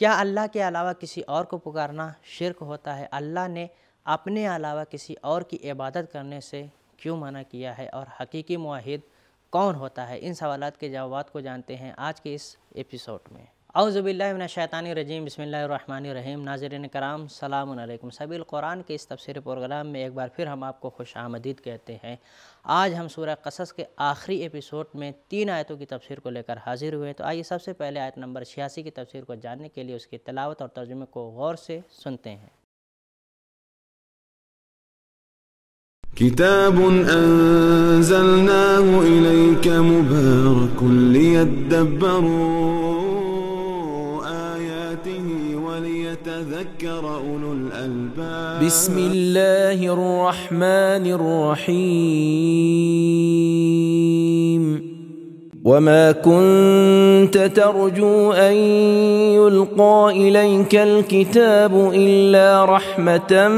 क्या अल्लाह के अलावा किसी और को पुकारना शिरक होता है अल्लाह ने अपने अलावा किसी और की इबादत करने से क्यों मना किया है और हकीकी माहिद कौन होता है इन सवालत के जवाब को जानते हैं आज के इस एपिसोड में अवज़बिल्लाशैतानरजीम बसमीम नाजरन कराम सलामकुम सबील कुरान के इस तबसर प्रोग्राम में एक बार फिर हम आपको खुश आमदीद कहते हैं आज हम सूर्य कसस के आखिरी एपिसोड में तीन आयतों की तफसर को लेकर हाजिर हुए तो आइए सबसे पहले आयत नंबर छियासी की तफसर को जानने के लिए उसकी तलावत और तर्जुमे को गौर से सुनते हैं كتاب أنزلناه إليك مبارك ليدبروا ذكر أولو الألباب بسم الله الرحمن الرحيم وما كنت ترجو أن يلقى إليك الكتاب إلا رحمة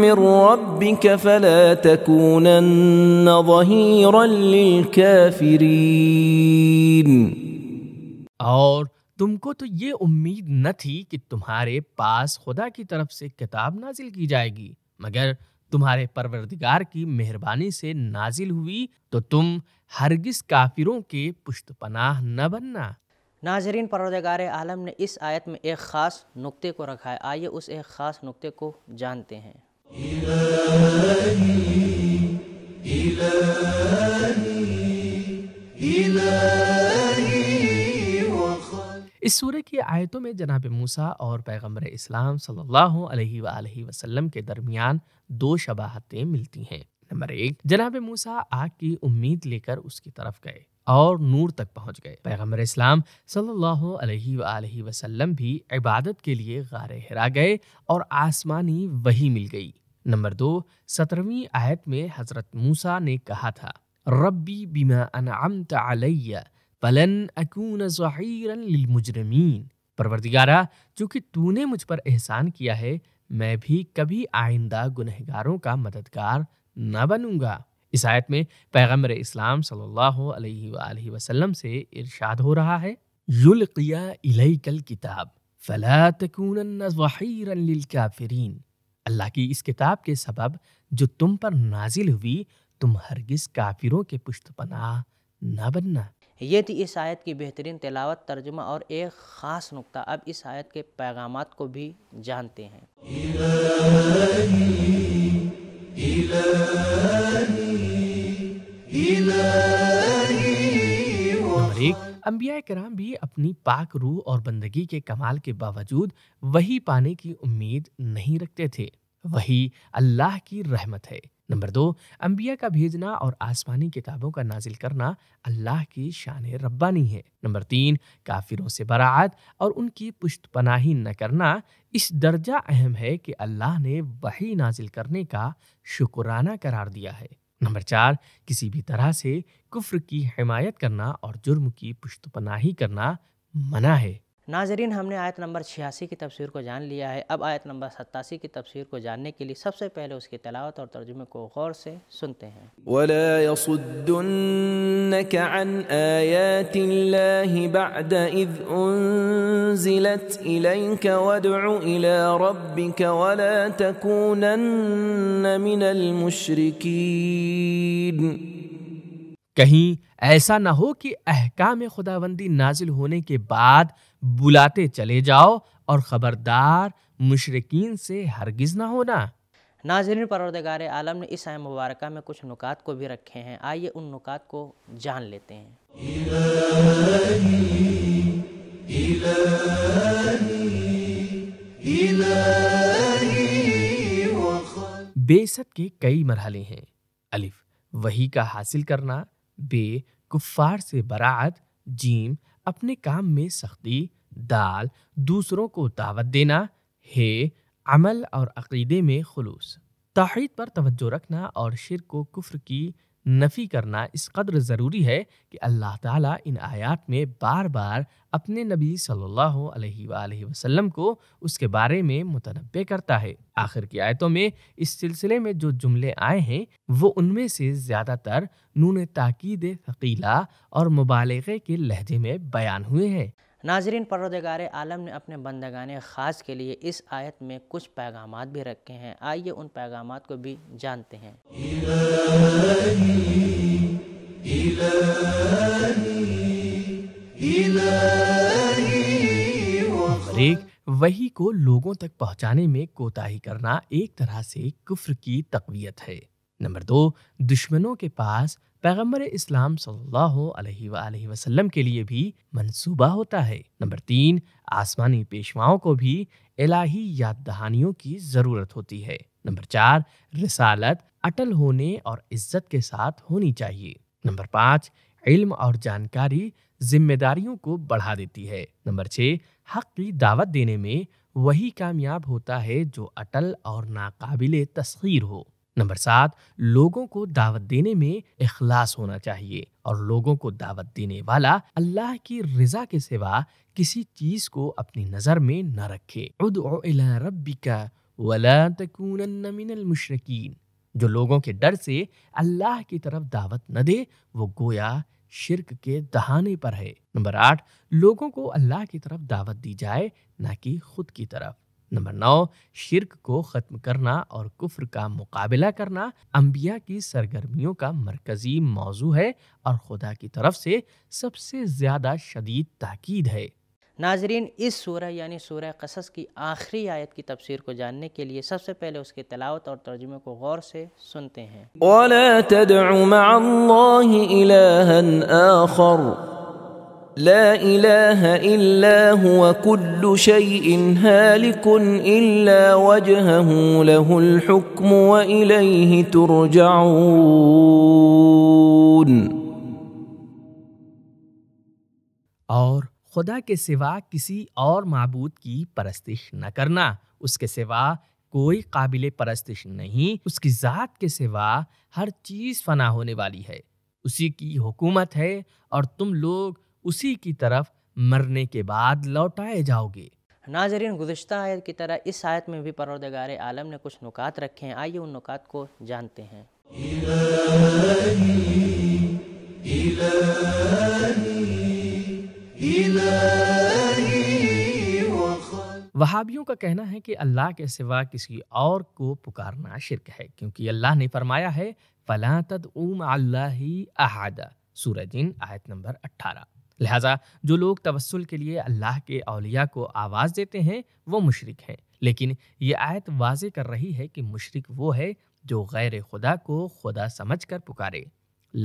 من ربك فلا تكونن ظهيرا للكافرين اور तुमको तो ये उम्मीद न थी कि तुम्हारे पास खुदा की तरफ से किताब नाजिल की जाएगी मगर तुम्हारे परवरदिगार की मेहरबानी से नाजिल हुई तो तुम हरगिज काफिरों के पुश्त पनाह न बनना नाजरीन परवरदिगार आलम ने इस आयत में एक ख़ास नुक्ते को रखा है आइए उस एक ख़ास नुक्ते को जानते हैं की आयतों में जनाब मूसा और पैगम्बर इस्लाम सल्लल्लाहु अलैहि वसल्लम के दरमियान दो शबाहतें मिलती हैं नंबर एक जनाब मूसा आग की उम्मीद लेकर उसकी तरफ गए और नूर तक पहुंच गए पैगम्बर इस्लाम सल्लल्लाहु अलैहि वसल्लम भी इबादत के लिए गार हरा गए और आसमानी वही मिल गई नंबर दो सत्रहवीं आयत में हज़रत मूसा ने कहा था रब्बी बिमा अनअमत अलैया फलन अकून मुजरमीन परवरदिगारा जो कि तूने मुझ पर एहसान किया है मैं भी कभी आइंदा गुनहगारों का मददगार न बनूंगा इस आयत में पैगम्बर इस्लाम सल्लल्लाहु अलैहि वसल्लम से इरशाद हो रहा है युलकिया इलैकल किताब फला तकूनन काफिरीन अल्लाह की इस किताब के सबब जो तुम पर नाजिल हुई तुम हरगिज काफिरों के पुष्ट पनाह न बनना ये थी इस आयत की बेहतरीन तिलावत तर्जुमा और एक ख़ास नुक्ता अब इस आयत के पैगाम को भी जानते हैं अम्बिया कराम भी अपनी पाक रूह और बंदगी के कमाल के बावजूद वही पाने की उम्मीद नहीं रखते थे वही अल्लाह की रहमत है नंबर दो अंबिया का भेजना और आसमानी किताबों का नाजिल करना अल्लाह की शान रब्बानी है नंबर तीन काफिरों से बरात और उनकी पुश्त पनाही न करना इस दर्जा अहम है कि अल्लाह ने वही नाजिल करने का शुक्राना करार दिया है नंबर चार किसी भी तरह से कुफ्र की हिमायत करना और जुर्म की पुश्त पनाही करना मना है नाजरीन हमने आयत नंबर छियासी की तफसीर को जान लिया है अब आयत नंबर सत्तासी की तफसीर को जानने के लिए सबसे पहले उसकी तलावत और तर्जुमे को गौर से सुनते हैं कहीं ऐसा ना हो कि अहकाम खुदाबंदी नाजिल होने के बाद बुलाते चले जाओ और ख़बरदार मुशरकिन से हरगिज़ ना होना नाजरन परवरदगार आलम ने इस आय मुबारक में कुछ नुकात को भी रखे हैं आइए उन नुकात को जान लेते हैं इलाही, इलाही, इलाही, बेसत के कई मरहले हैं अलिफ वही का हासिल करना बे कुफ़ार से बरात जीम अपने काम में सख्ती दाल दूसरों को दावत देना हे अमल और अकीदे में खलूस तोहद पर तवज्जो रखना और शिर को कुफ्र की नफ़ी करना इस कदर ज़रूरी है कि अल्लाह ताला इन आयात में बार बार अपने नबी सल्लल्लाहु अलैहि वसल्लम को उसके बारे में मुतनबे करता है आखिर की आयतों में इस सिलसिले में जो जुमले आए हैं वो उनमें से ज़्यादातर नून ताकीद फ़कीला और मुबालगे के लहजे में बयान हुए हैं नाजरीन परदगार आलम ने अपने बंदगान ख़ास के लिए इस आयत में कुछ पैगाम भी रखे हैं आइए उन पैगाम को भी जानते हैं इलाही, वही को लोगों तक पहुंचाने में कोताही करना एक तरह से कुफ्र की तकवीत है नंबर दो दुश्मनों के पास पैगम्बर इस्लाम सल्लल्लाहु अलैहि वसल्लम के लिए भी मनसूबा होता है नंबर तीन आसमानी पेशवाओं को भी इलाही याद दहानियों की ज़रूरत होती है नंबर चार रिसालत अटल होने और इज्जत के साथ होनी चाहिए नंबर पाँच इल्म और जानकारी जिम्मेदारियों को बढ़ा देती है नंबर छः हक की दावत देने में वही कामयाब होता है जो अटल और नाकाबिल तस्खीर हो नंबर सात लोगों को दावत देने में इखलास होना चाहिए और लोगों को दावत देने वाला अल्लाह की रजा के सिवा किसी चीज को अपनी नजर में न रखे मुशरकिन जो लोगों के डर से अल्लाह की तरफ दावत न दे वो गोया शिरक के दहाने पर है नंबर आठ लोगों को अल्लाह की तरफ दावत दी जाए ना कि खुद की तरफ नंबर नौ शिरक को ख़त्म करना और कुफर का मुकाबला करना अम्बिया की सरगर्मियों का मरकज़ी मौजू है और खुदा की तरफ से सबसे ज़्यादा शदीद ताकीद है नाजरीन इस सूरह यानी सूरह कसस की आखिरी आयत की तफसीर को जानने के लिए सबसे पहले उसके तलावत और तर्जुमे को गौर से सुनते हैं لا إله إلا هو كل شيء هالك إلا وجهه له الحكم وإليه ترجعون और खुदा के सिवा किसी और معبود की परस्तिश न करना उसके सिवा कोई काबिल परस्तिश नहीं उसकी ज़ात के सिवा हर चीज़ फना होने वाली है उसी की हुकूमत है और तुम लोग उसी की तरफ मरने के बाद लौटाए जाओगे नाजरीन गुज्त आयत की तरह इस आयत में भी परवरदगार आलम ने कुछ नुकात रखे हैं आइए उन नुकात को जानते हैं इलाही, इलाही, इलाही, वहाबियों का कहना है कि अल्लाह के सिवा किसी और को पुकारना शिरक है क्योंकि अल्लाह ने फरमाया है फला तद उम अल्लाह सूरज आयत नंबर 18 लिहाजा जो लोग तवस्ल के लिए अल्लाह के अलिया को आवाज़ देते हैं वो मुशरक हैं लेकिन ये आयत वाज कर रही है कि मुशरक वो है जो गैर खुदा को खुदा समझ कर पुकारे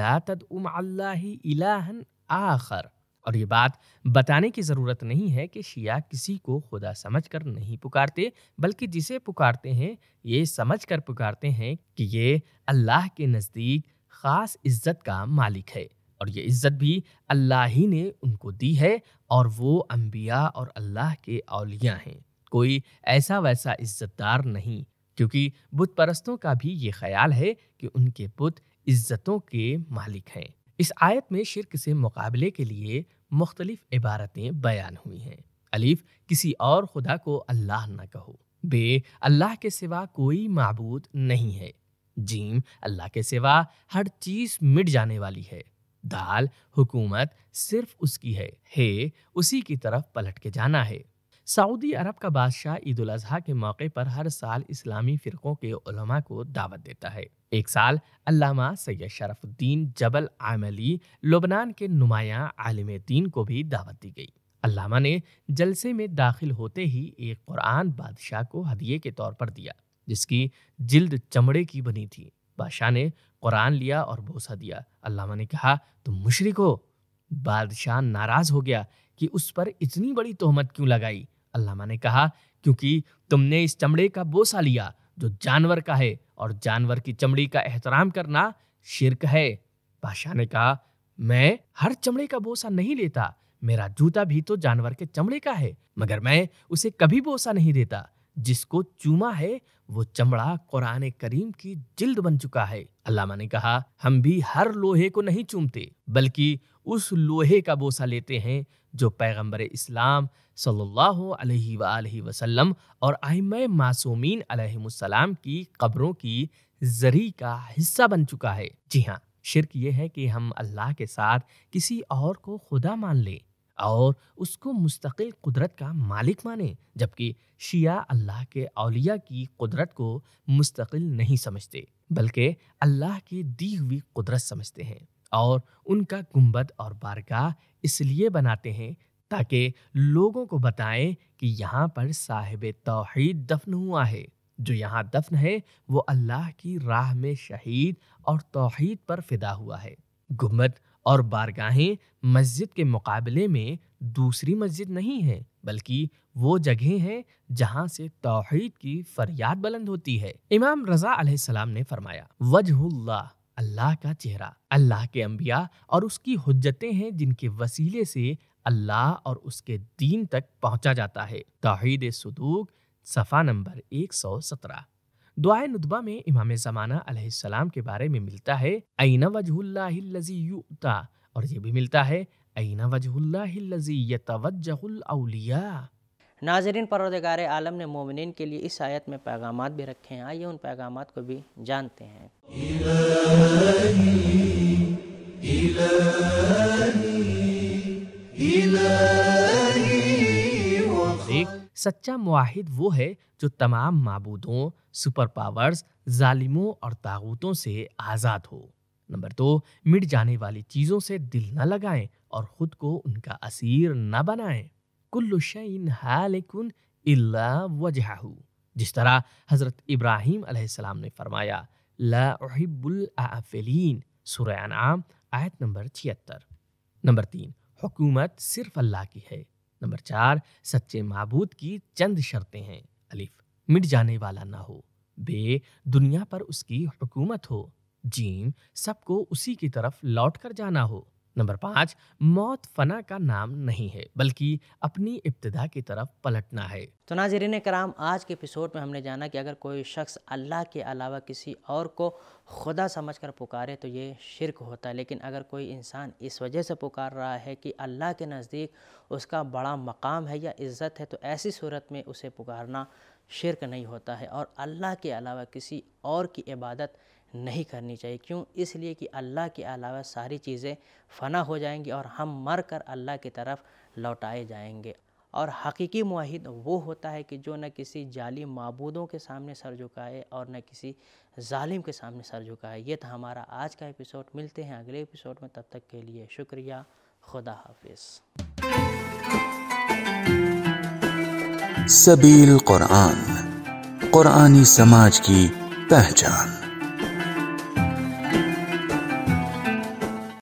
लातद उम अल्लाहन आखर और ये बात बताने की ज़रूरत नहीं है कि शिया किसी को खुदा समझ कर नहीं पुकारते बल्कि जिसे पुकारते हैं ये समझ कर पुकारते हैं कि ये अल्लाह के नज़दीक ख़ास इज़्ज़त का मालिक है और ये इज़्ज़त भी अल्लाह ही ने उनको दी है और वो अम्बिया और अल्लाह के अलिया हैं कोई ऐसा वैसा इज़्ज़तदार नहीं क्योंकि बुत परस्तों का भी ये ख्याल है कि उनके बुत इज़्ज़तों के मालिक हैं इस आयत में शिरक से मुकाबले के लिए मुख्तलिफ इबारतें बयान हुई हैं अलीफ किसी और खुदा को अल्लाह न कहो बे अल्लाह के सिवा कोई मबूद नहीं है जीम अल्लाह के सिवा हर चीज़ मिट जाने वाली है दाल हुकूमत सिर्फ उसकी है हे उसी की तरफ पलट के जाना है सऊदी अरब का बादशाह ईद उल अजहा के मौके पर हर साल इस्लामी फ़िरक़ों के उलमा को दावत देता है एक साल अल्लामा सैयद शरफुद्दीन जबल आमली लुबनान के नुमाया आलिम दीन को भी दावत दी गई अल्लामा ने जलसे में दाखिल होते ही एक कुरान बादशाह को हदिये के तौर पर दिया जिसकी जिल्द चमड़े की बनी थी बादशाह ने कुरान लिया और बोसा दिया अल्लामा ने कहा तुम तो मुशरक हो बादशाह नाराज हो गया कि उस पर इतनी बड़ी तोहमत क्यों लगाई अल्लामा ने कहा क्योंकि तुमने इस चमड़े का बोसा लिया जो जानवर का है और जानवर की चमड़ी का एहतराम करना शिरक है बादशाह ने कहा मैं हर चमड़े का बोसा नहीं लेता मेरा जूता भी तो जानवर के चमड़े का है मगर मैं उसे कभी बोसा नहीं देता जिसको चूमा है वो चमड़ा कुरान करीम की जिल्द बन चुका है अल्लामा ने कहा हम भी हर लोहे को नहीं चूमते बल्कि उस लोहे का बोसा लेते हैं जो पैगंबर इस्लाम सल्लल्लाहु अलैहि अलैहि वसल्लम और आम मासूमीन अलैहिस्सलाम की कब्रों की जरी का हिस्सा बन चुका है जी हाँ शिरक ये है कि हम अल्लाह के साथ किसी और को खुदा मान लें और उसको मुस्तकिल कुदरत का मालिक माने जबकि शिया अल्लाह के अलिया की कुदरत को मुस्तकिल नहीं समझते बल्कि अल्लाह की दी हुई कुदरत समझते हैं और उनका गुम्बद और बारगाह इसलिए बनाते हैं ताकि लोगों को बताएं कि यहाँ पर साहिब तोहीद दफन हुआ है जो यहाँ दफन है वो अल्लाह की राह में शहीद और तोहेद पर फिदा हुआ है गुम्बद और बारगाहें मस्जिद के मुकाबले में दूसरी मस्जिद नहीं है बल्कि वो जगह है जहाँ से तोहहीद की फरियाद बुलंद होती है इमाम रजा सलाम ने फरमाया वजहुल्ला अल्लाह का चेहरा अल्लाह के अम्बिया और उसकी हजतें हैं जिनके वसीले से अल्लाह और उसके दीन तक पहुँचा जाता है तोहहीद सदूक सफ़ा नंबर 117 दुआ नुतबा में इमाम ज़माना सलाम के बारे में मिलता है अना वजहुल्ला और ये भी मिलता है अना वजहुल्ला नाजरीन परदगार आलम ने मोमिन के लिए इस आयत में पैगाम भी रखे हैं आइए उन पैगाम को भी जानते हैं इलाही, इलाही, इलाही, सच्चा मुहिद वो है जो तमाम मबूदों सुपर पावर्स ालिमों और ताबूतों से आज़ाद हो नंबर दो मिट जाने वाली चीज़ों से दिल न लगाएं और ख़ुद को उनका असीर न बनाएं कुल्लु हालकुन इल्ला जिस तरह हज़रत इब्राहिम सलाम ने फरमाया सुरान आम आयत नंबर छिहत्तर नंबर तीन हुकूमत सिर्फ अल्लाह की है नंबर चार सच्चे महबूद की चंद शर्तें हैं अलिफ मिट जाने वाला ना हो बे दुनिया पर उसकी हुकूमत हो जीम सबको उसी की तरफ लौट कर जाना हो नंबर पाँच मौत फना का नाम नहीं है बल्कि अपनी इब्तदा की तरफ पलटना है तो नाजरीन कराम आज के एपिसोड में हमने जाना कि अगर कोई शख्स अल्लाह के अलावा किसी और को खुदा समझ कर पुकारे तो ये शिरक होता है लेकिन अगर कोई इंसान इस वजह से पुकार रहा है कि अल्लाह के नज़दीक उसका बड़ा मकाम है या इज़्ज़त है तो ऐसी सूरत में उसे पुकारना शिरक नहीं होता है और अल्लाह के अलावा किसी और की इबादत नहीं करनी चाहिए क्यों इसलिए कि अल्लाह के अलावा सारी चीज़ें फना हो जाएंगी और हम मर कर अल्लाह की तरफ लौटाए जाएंगे और हकीकी माहिद वो होता है कि जो न किसी जाली मबूदों के सामने सर झुकाए और न किसी ालिम के सामने सर झुकाए ये था हमारा आज का एपिसोड मिलते हैं अगले एपिसोड में तब तक के लिए शुक्रिया खुदा हाफिज सबील कुरान कुरानी समाज की पहचान